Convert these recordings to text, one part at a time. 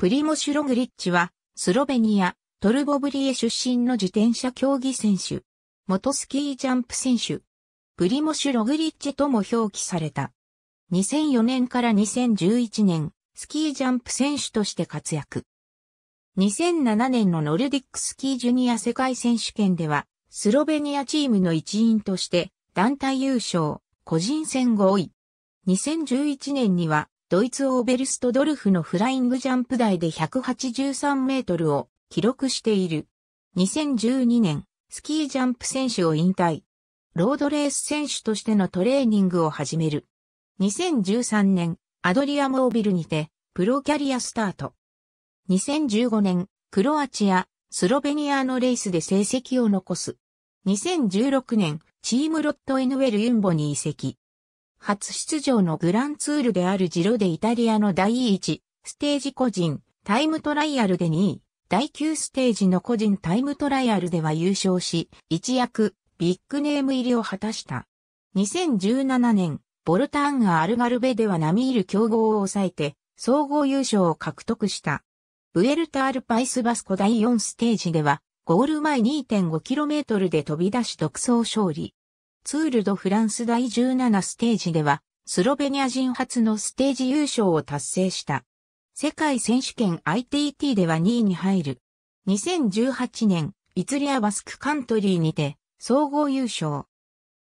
プリモシュ・ログリッチは、スロベニア、トルボブリエ出身の自転車競技選手。元スキージャンプ選手。プリモシュ・ログリッチとも表記された。2004年から2011年、スキージャンプ選手として活躍。2007年のノルディックスキージュニア世界選手権では、スロベニアチームの一員として、団体優勝、個人戦5位。2011年には、ドイツオーベルストドルフのフライングジャンプ台で183メートルを記録している。2012年、スキージャンプ選手を引退。ロードレース選手としてのトレーニングを始める。2013年、アドリアモービルにて、プロキャリアスタート。2015年、クロアチア、スロベニアのレースで成績を残す。2016年、チームロットエヌウェルユンボに移籍。初出場のグランツールであるジロでイタリアの第1ステージ個人タイムトライアルで2位、第9ステージの個人タイムトライアルでは優勝し、一躍ビッグネーム入りを果たした。2017年、ボルターンがアルガルベでは並みいる強豪を抑えて、総合優勝を獲得した。ブエルタアルパイスバスコ第4ステージでは、ゴール前 2.5km で飛び出し独走勝利。ツール・ド・フランス第17ステージでは、スロベニア人初のステージ優勝を達成した。世界選手権 ITT では2位に入る。2018年、イツリアバスクカントリーにて、総合優勝。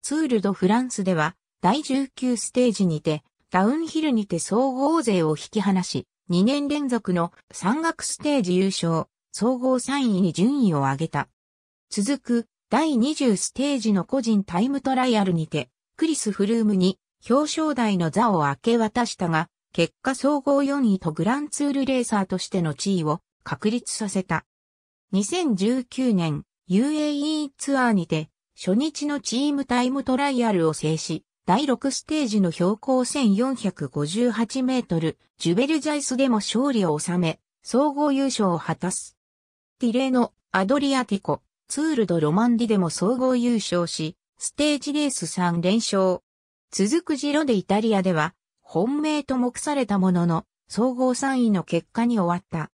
ツール・ド・フランスでは、第19ステージにて、ダウンヒルにて総合勢を引き離し、2年連続の山岳ステージ優勝、総合3位に順位を上げた。続く第20ステージの個人タイムトライアルにて、クリス・フルームに表彰台の座を明け渡したが、結果総合4位とグランツールレーサーとしての地位を確立させた。2019年 UAE ツアーにて初日のチームタイムトライアルを制し、第6ステージの標高1458メートル、ジュベルジャイスでも勝利を収め、総合優勝を果たす。ティレーノ、アドリアティコ、ツール・ド・ロマンディでも総合優勝し、ステージレース3連勝。続くジロでイタリアでは、本命と目されたものの、総合3位の結果に終わった。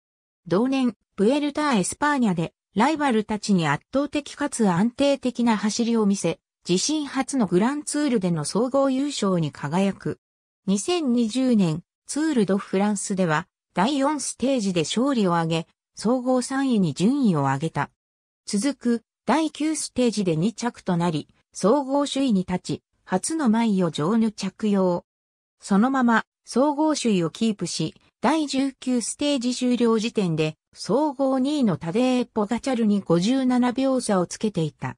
同年、プエルター・エスパーニャで、ライバルたちに圧倒的かつ安定的な走りを見せ、自身初のグランツールでの総合優勝に輝く。2020年、ツール・ド・フランスでは、第4ステージで勝利を挙げ、総合3位に順位を上げた。続く第9ステージで2着となり、総合首位に立ち、初の前を上に着用。そのまま総合首位をキープし、第19ステージ終了時点で総合2位のタデー・ポガチャルに57秒差をつけていた。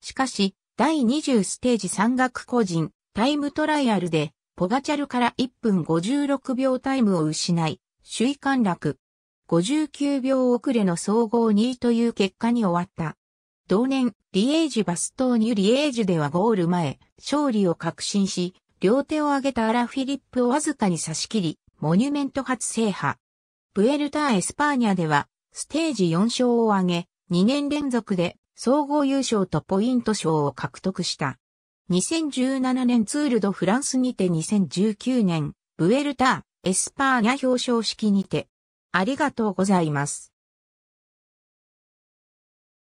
しかし、第20ステージ山岳個人タイムトライアルでポガチャルから1分56秒タイムを失い、首位陥落。59秒遅れの総合2位という結果に終わった。同年、リエージュバストーニュリエージュではゴール前、勝利を確信し、両手を上げたアラフィリップをわずかに差し切り、モニュメント初制覇。ブエルターエスパーニャでは、ステージ4勝を挙げ、2年連続で総合優勝とポイント賞を獲得した。2017年ツールドフランスにて2019年、ブエルター、エスパーニャ表彰式にて、ありがとうございます。